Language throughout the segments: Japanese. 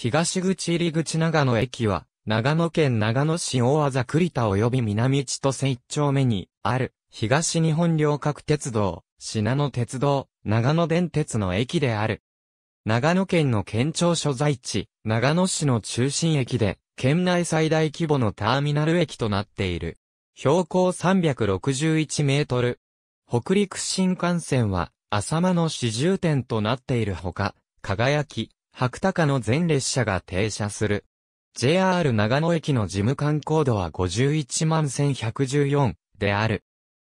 東口入口長野駅は、長野県長野市大和栗田及び南千歳一丁目に、ある、東日本両角鉄道、品野鉄道、長野電鉄の駅である。長野県の県庁所在地、長野市の中心駅で、県内最大規模のターミナル駅となっている。標高361メートル。北陸新幹線は、浅間の始終点となっているほか、輝き、白鷹の全列車が停車する。JR 長野駅の事務官コードは51万1114である。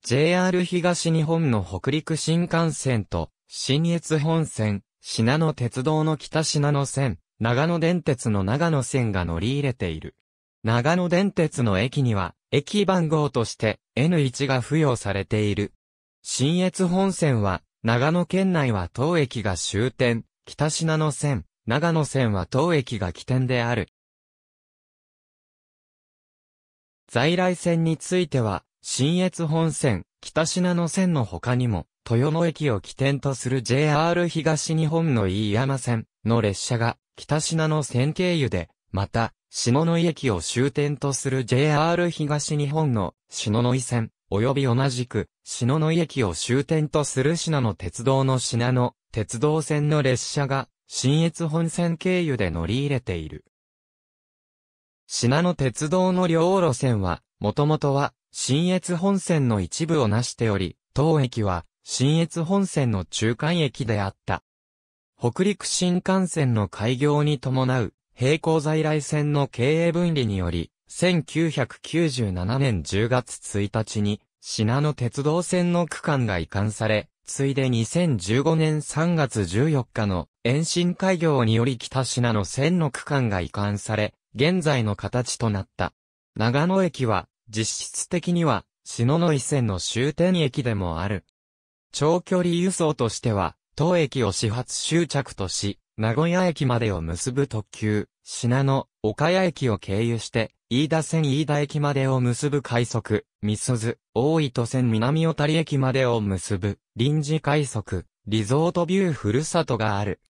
JR 東日本の北陸新幹線と、新越本線、品野鉄道の北品野線、長野電鉄の長野線が乗り入れている。長野電鉄の駅には、駅番号として N1 が付与されている。新越本線は、長野県内は当駅が終点、北品野線、長野線は当駅が起点である。在来線については、新越本線、北品野線の他にも、豊野駅を起点とする JR 東日本の飯山線の列車が、北品野線経由で、また、下野井駅を終点とする JR 東日本の下野井線、及び同じく、下野井駅を終点とする品野鉄道の品野鉄道線の列車が、新越本線経由で乗り入れている。品野鉄道の両路線は、もともとは、新越本線の一部をなしており、当駅は、新越本線の中間駅であった。北陸新幹線の開業に伴う、並行在来線の経営分離により、1997年10月1日に、品野鉄道線の区間が移管され、ついで2015年3月14日の延伸開業により北品の線の区間が移管され、現在の形となった。長野駅は、実質的には、篠ノ井線の終点駅でもある。長距離輸送としては、当駅を始発終着とし、名古屋駅までを結ぶ特急、品野、岡谷駅を経由して、飯田線飯田駅までを結ぶ快速、三すず、大糸線南小谷駅までを結ぶ、臨時快速、リゾートビューふるさとがある。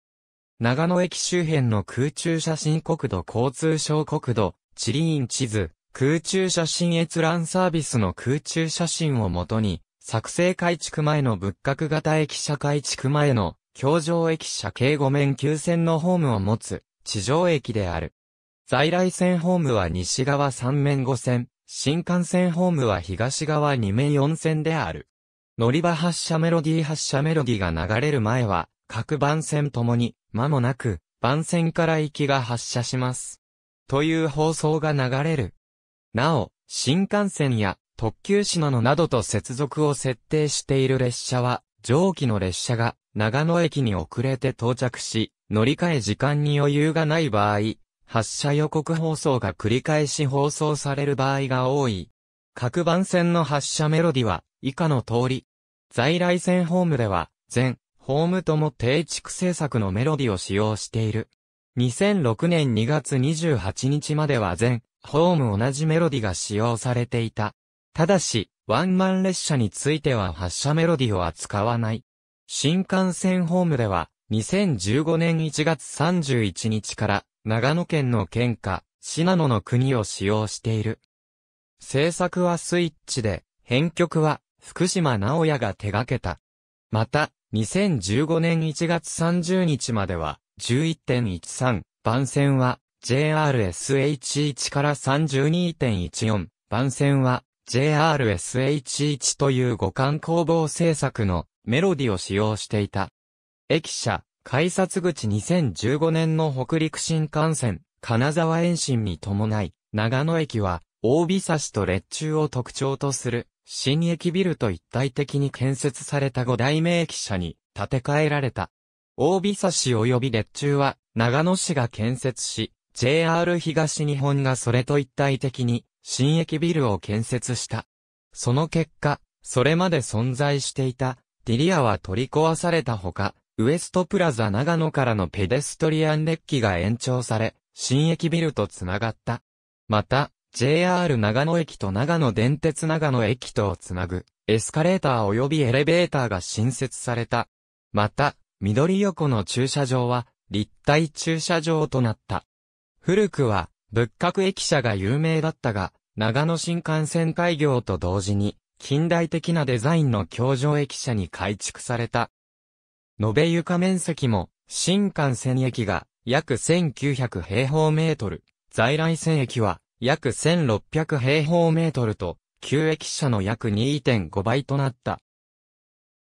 長野駅周辺の空中写真国土交通省国土、地理院地図、空中写真閲覧サービスの空中写真をもとに、作成改築前の仏閣型駅舎改築前の、京上駅舎計5面9線のホームを持つ、地上駅である。在来線ホームは西側3面5線、新幹線ホームは東側2面4線である。乗り場発車メロディー発車メロディーが流れる前は、各番線ともに、間もなく、番線から行きが発車します。という放送が流れる。なお、新幹線や特急シナノなどと接続を設定している列車は、上記の列車が長野駅に遅れて到着し、乗り換え時間に余裕がない場合、発射予告放送が繰り返し放送される場合が多い。各番線の発射メロディは以下の通り。在来線ホームでは、全、ホームとも定畜制作のメロディを使用している。2006年2月28日までは全、ホーム同じメロディが使用されていた。ただし、ワンマン列車については発車メロディを扱わない。新幹線ホームでは、2015年1月31日から長野県の県下、信濃の国を使用している。制作はスイッチで、編曲は福島直也が手掛けた。また、2015年1月30日までは、11.13、番線は JRSH1 から32.14、番線は JRSH1 という五感工房制作のメロディを使用していた。駅舎、改札口2015年の北陸新幹線、金沢延伸に伴い、長野駅は、大尾差しと列中を特徴とする、新駅ビルと一体的に建設された五代目駅舎に建て替えられた。大尾差し及び列中は、長野市が建設し、JR 東日本がそれと一体的に、新駅ビルを建設した。その結果、それまで存在していた、ディリアは取り壊されたほか、ウエストプラザ長野からのペデストリアンデッキが延長され、新駅ビルとつながった。また、JR 長野駅と長野電鉄長野駅とをつなぐ、エスカレーター及びエレベーターが新設された。また、緑横の駐車場は、立体駐車場となった。古くは、仏閣駅舎が有名だったが、長野新幹線開業と同時に、近代的なデザインの橋上駅舎に改築された。延べ床面積も、新幹線駅が約1900平方メートル、在来線駅は約1600平方メートルと、旧駅舎の約2.5倍となった。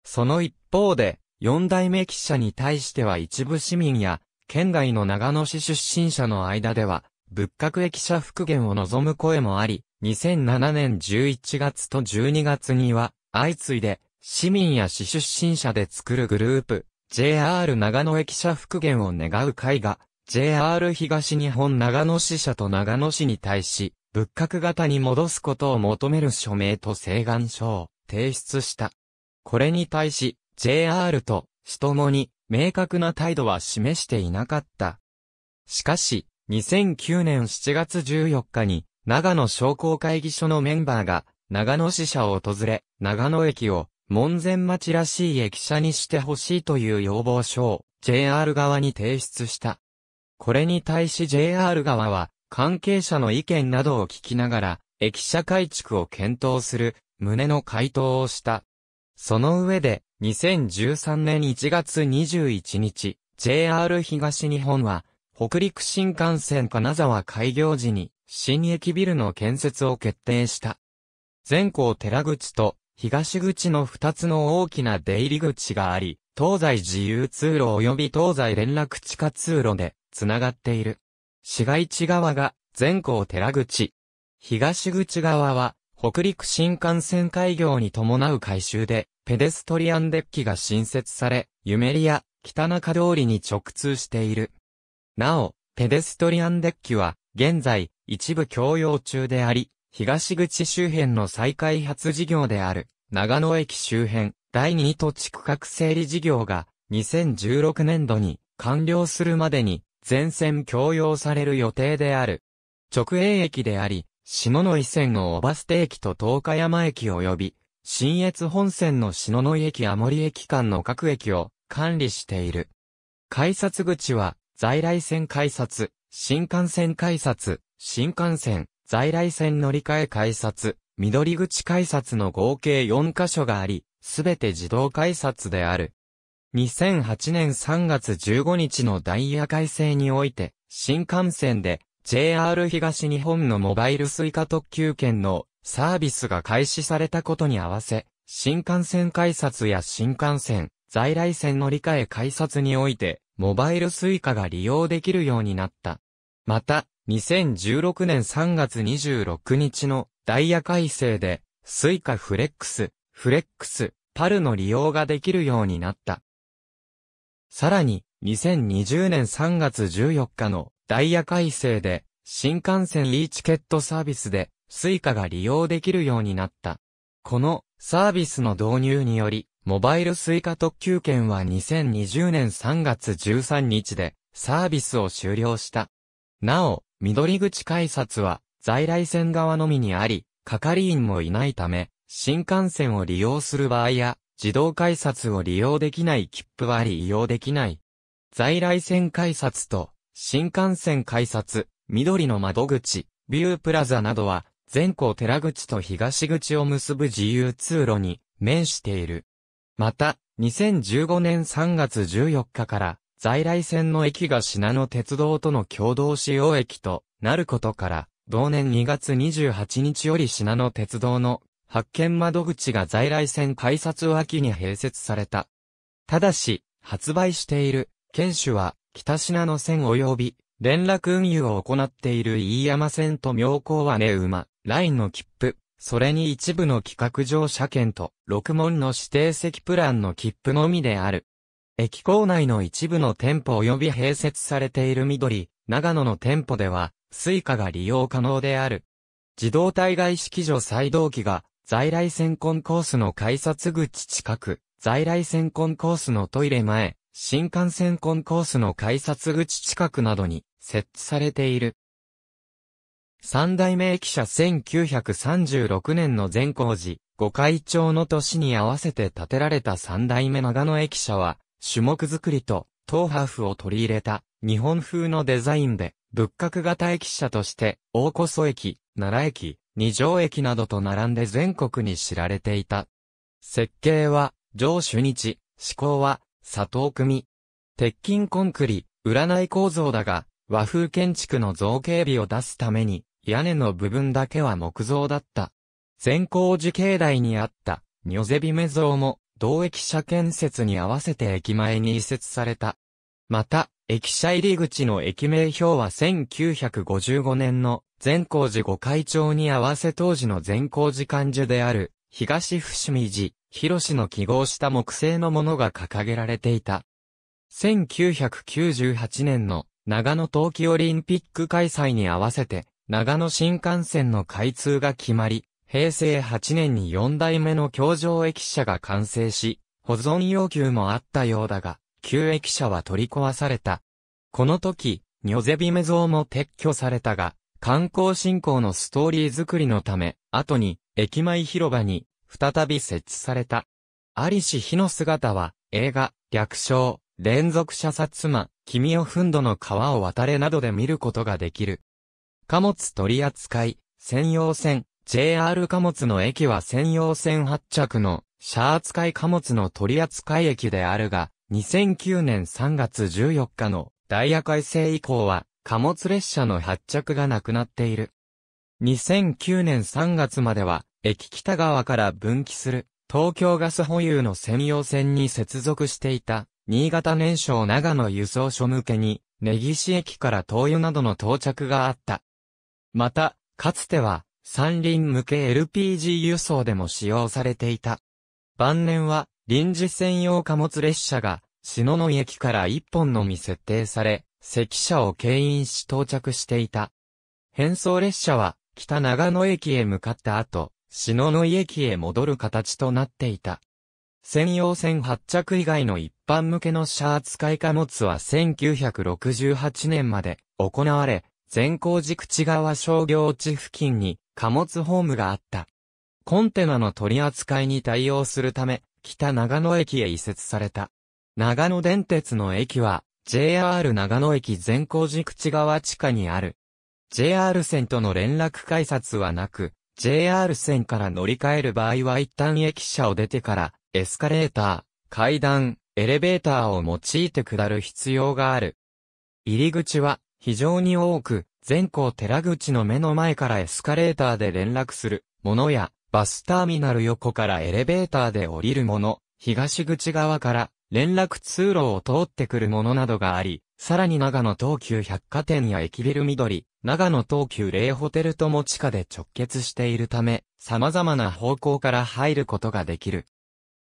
その一方で、四代目駅舎に対しては一部市民や、県外の長野市出身者の間では、仏閣駅舎復元を望む声もあり、2007年11月と12月には、相次いで、市民や市出身者で作るグループ、JR 長野駅舎復元を願う会が、JR 東日本長野支社と長野市に対し、仏閣型に戻すことを求める署名と請願書を提出した。これに対し、JR と市ともに明確な態度は示していなかった。しかし、2009年7月14日に、長野商工会議所のメンバーが、長野支社を訪れ、長野駅を門前町らしい駅舎にしてほしいという要望書を JR 側に提出した。これに対し JR 側は関係者の意見などを聞きながら駅舎改築を検討する旨の回答をした。その上で2013年1月21日 JR 東日本は北陸新幹線金沢開業時に新駅ビルの建設を決定した。全校寺口と東口の2つの大きな出入り口があり、東西自由通路及び東西連絡地下通路で繋がっている。市街地側が全校寺口。東口側は北陸新幹線開業に伴う改修で、ペデストリアンデッキが新設され、ゆめりや北中通りに直通している。なお、ペデストリアンデッキは現在一部共用中であり、東口周辺の再開発事業である、長野駅周辺、第2都地区画整理事業が、2016年度に完了するまでに、全線供用される予定である。直営駅であり、下野井線の小バステ駅と東海山駅及び、新越本線の下野井駅も森駅間の各駅を管理している。改札口は、在来線改札、新幹線改札、新幹線、在来線乗り換え改札、緑口改札の合計4カ所があり、すべて自動改札である。2008年3月15日のダイヤ改正において、新幹線で JR 東日本のモバイルスイカ特急券のサービスが開始されたことに合わせ、新幹線改札や新幹線、在来線乗り換え改札において、モバイルスイカが利用できるようになった。また、2016年3月26日のダイヤ改正で、スイカフレックス、フレックス、パルの利用ができるようになった。さらに、2020年3月14日のダイヤ改正で、新幹線 e チケットサービスで、スイカが利用できるようになった。このサービスの導入により、モバイルスイカ特急券は2020年3月13日でサービスを終了した。なお、緑口改札は在来線側のみにあり、係員もいないため、新幹線を利用する場合や、自動改札を利用できない切符は利用できない。在来線改札と、新幹線改札、緑の窓口、ビュープラザなどは、全校寺口と東口を結ぶ自由通路に面している。また、2015年3月14日から在来線の駅が品野鉄道との共同使用駅となることから、同年2月28日より品野鉄道の発見窓口が在来線改札脇に併設された。ただし、発売している、県主は、北品野線及び、連絡運輸を行っている飯山線と妙高はね馬、ラインの切符、それに一部の企画乗車券と、六門の指定席プランの切符のみである。駅構内の一部の店舗及び併設されている緑、長野の店舗では、スイカが利用可能である。自動対外式場再動機が、在来線コンコースの改札口近く、在来線コンコースのトイレ前、新幹線コンコースの改札口近くなどに設置されている。三代目駅舎1936年の善光寺、五会町の年に合わせて建てられた三代目長野駅舎は、種目作りと、トーハーフを取り入れた、日本風のデザインで、仏閣型駅舎として、大こそ駅、奈良駅、二条駅などと並んで全国に知られていた。設計は、上主日、思考は、佐藤組。鉄筋コンクリ、占い構造だが、和風建築の造形美を出すために、屋根の部分だけは木造だった。善光寺境内にあった、ニョゼビメ像も、同駅舎建設に合わせて駅前に移設された。また、駅舎入り口の駅名表は1955年の善光寺御開帳に合わせ当時の善光寺館所である東伏見寺、広氏の記号した木製のものが掲げられていた。1998年の長野冬季オリンピック開催に合わせて長野新幹線の開通が決まり、平成8年に4代目の橋上駅舎が完成し、保存要求もあったようだが、旧駅舎は取り壊された。この時、ニョゼビメ像も撤去されたが、観光振興のストーリー作りのため、後に、駅前広場に、再び設置された。ありし日の姿は、映画、略称、連続射殺魔、君をふんどの川を渡れなどで見ることができる。貨物取扱、専用船、JR 貨物の駅は専用線発着のシャア使い貨物の取扱駅であるが、2009年3月14日のダイヤ改正以降は貨物列車の発着がなくなっている。2009年3月までは駅北側から分岐する東京ガス保有の専用線に接続していた新潟燃焼長野輸送所向けに根岸駅から灯油などの到着があった。また、かつては三輪向け LPG 輸送でも使用されていた。晩年は、臨時専用貨物列車が、篠野駅から一本のみ設定され、関車を経引し到着していた。変装列車は、北長野駅へ向かった後、篠野駅へ戻る形となっていた。専用線発着以外の一般向けの車扱い貨物は1968年まで行われ、善光寺口川商業地付近に貨物ホームがあった。コンテナの取り扱いに対応するため、北長野駅へ移設された。長野電鉄の駅は、JR 長野駅善光寺口川地下にある。JR 線との連絡改札はなく、JR 線から乗り換える場合は一旦駅舎を出てから、エスカレーター、階段、エレベーターを用いて下る必要がある。入り口は、非常に多く、全校寺口の目の前からエスカレーターで連絡するものや、バスターミナル横からエレベーターで降りるもの、東口側から連絡通路を通ってくるものなどがあり、さらに長野東急百貨店や駅ビル緑、長野東急霊ホテルとも地下で直結しているため、様々な方向から入ることができる。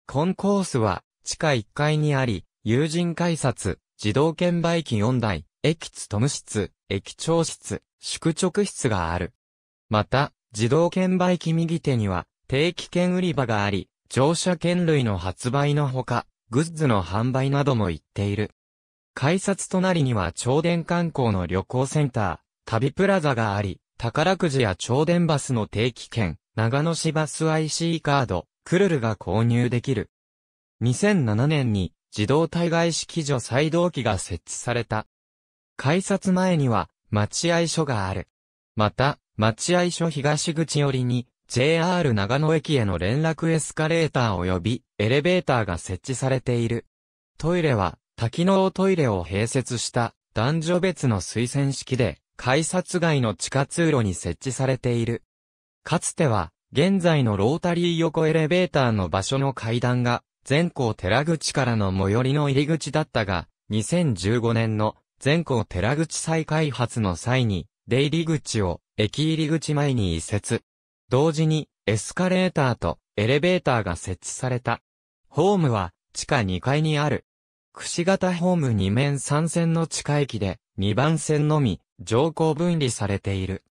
コンコースは地下1階にあり、友人改札、自動券売機4台、駅質トム室、駅長室、宿直室がある。また、自動券売機右手には、定期券売り場があり、乗車券類の発売のほか、グッズの販売なども行っている。改札隣には超電観光の旅行センター、旅プラザがあり、宝くじや超電バスの定期券、長野市バス IC カード、クルルが購入できる。2007年に自動対外式除再動機が設置された。改札前には、待合所がある。また、待合所東口寄りに、JR 長野駅への連絡エスカレーター及び、エレベーターが設置されている。トイレは、多機能トイレを併設した、男女別の推薦式で、改札外の地下通路に設置されている。かつては、現在のロータリー横エレベーターの場所の階段が、全校寺口からの最寄りの入り口だったが、2015年の全校寺口再開発の際に、出入り口を駅入り口前に移設。同時に、エスカレーターとエレベーターが設置された。ホームは地下2階にある。櫛形ホーム2面3線の地下駅で、2番線のみ、乗降分離されている。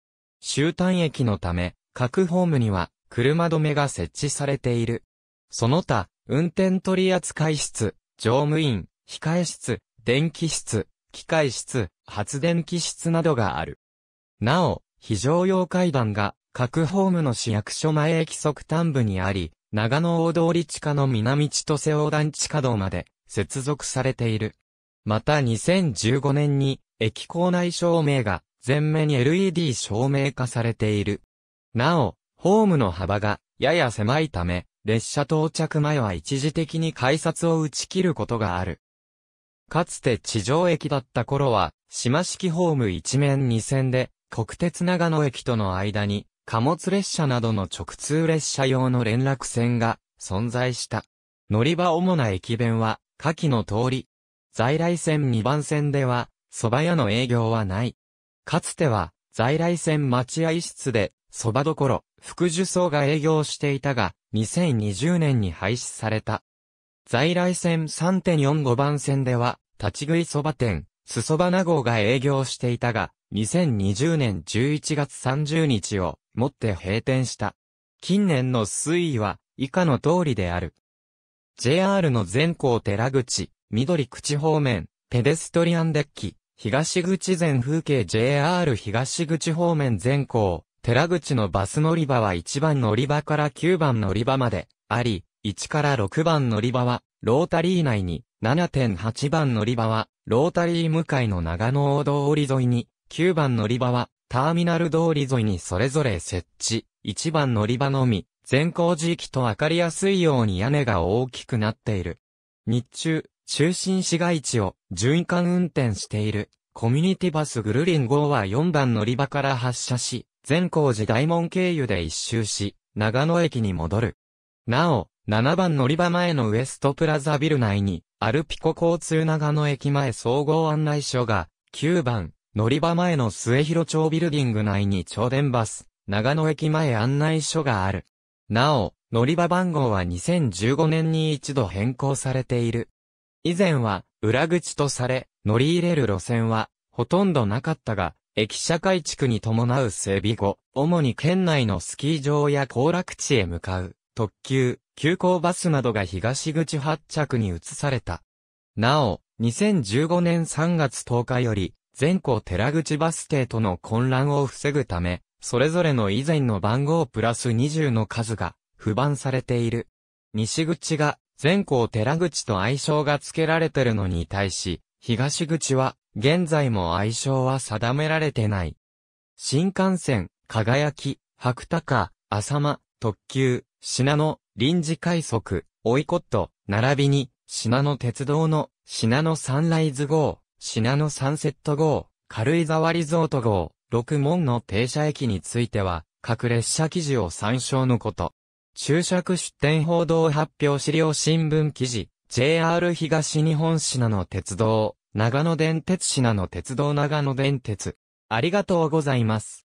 終端駅のため、各ホームには、車止めが設置されている。その他、運転取扱室、乗務員、控え室、電気室、機械室、発電機室などがある。なお、非常用階段が各ホームの市役所前駅側端部にあり、長野大通地下の南千歳横断地下道まで接続されている。また2015年に駅構内照明が全面に LED 照明化されている。なお、ホームの幅がやや狭いため、列車到着前は一時的に改札を打ち切ることがある。かつて地上駅だった頃は、島式ホーム一面二線で、国鉄長野駅との間に、貨物列車などの直通列車用の連絡線が存在した。乗り場主な駅弁は、下記の通り。在来線2番線では、蕎麦屋の営業はない。かつては、在来線待合室で、蕎麦どころ、福寿草が営業していたが、2020年に廃止された。在来線3.45番線では、立ち食いそば店、すそばな号が営業していたが、2020年11月30日をもって閉店した。近年の推移は以下の通りである。JR の全港寺口、緑口方面、ペデストリアンデッキ、東口全風景 JR 東口方面全港、寺口のバス乗り場は1番乗り場から9番乗り場まであり、1から6番乗り場はロータリー内に、7.8番乗り場は、ロータリー向かいの長野大通り沿いに、9番乗り場は、ターミナル通り沿いにそれぞれ設置、1番乗り場のみ、全工寺駅と分かりやすいように屋根が大きくなっている。日中、中心市街地を循環運転している。コミュニティバスグルリン号は4番乗り場から発車し、善光寺大門経由で一周し、長野駅に戻る。なお、7番乗り場前のウエストプラザビル内に、アルピコ交通長野駅前総合案内所が、9番、乗り場前の末広町ビルディング内に超電バス、長野駅前案内所がある。なお、乗り場番号は2015年に一度変更されている。以前は、裏口とされ、乗り入れる路線は、ほとんどなかったが、駅舎改築に伴う整備後、主に県内のスキー場や行楽地へ向かう、特急、急行バスなどが東口発着に移された。なお、2015年3月10日より、全校寺口バス停との混乱を防ぐため、それぞれの以前の番号プラス20の数が、不番されている。西口が、全校寺口と愛称が付けられてるのに対し、東口は、現在も愛称は定められてない。新幹線、輝き、白鷹、浅間、特急、品野、臨時快速、オイコット、並びに、品野鉄道の、品野サンライズ号、品野サンセット号、軽井沢リゾート号、六門の停車駅については、各列車記事を参照のこと。注釈出展報道発表資料新聞記事、JR 東日本品野鉄道、長野電鉄品野鉄道長野電鉄。ありがとうございます。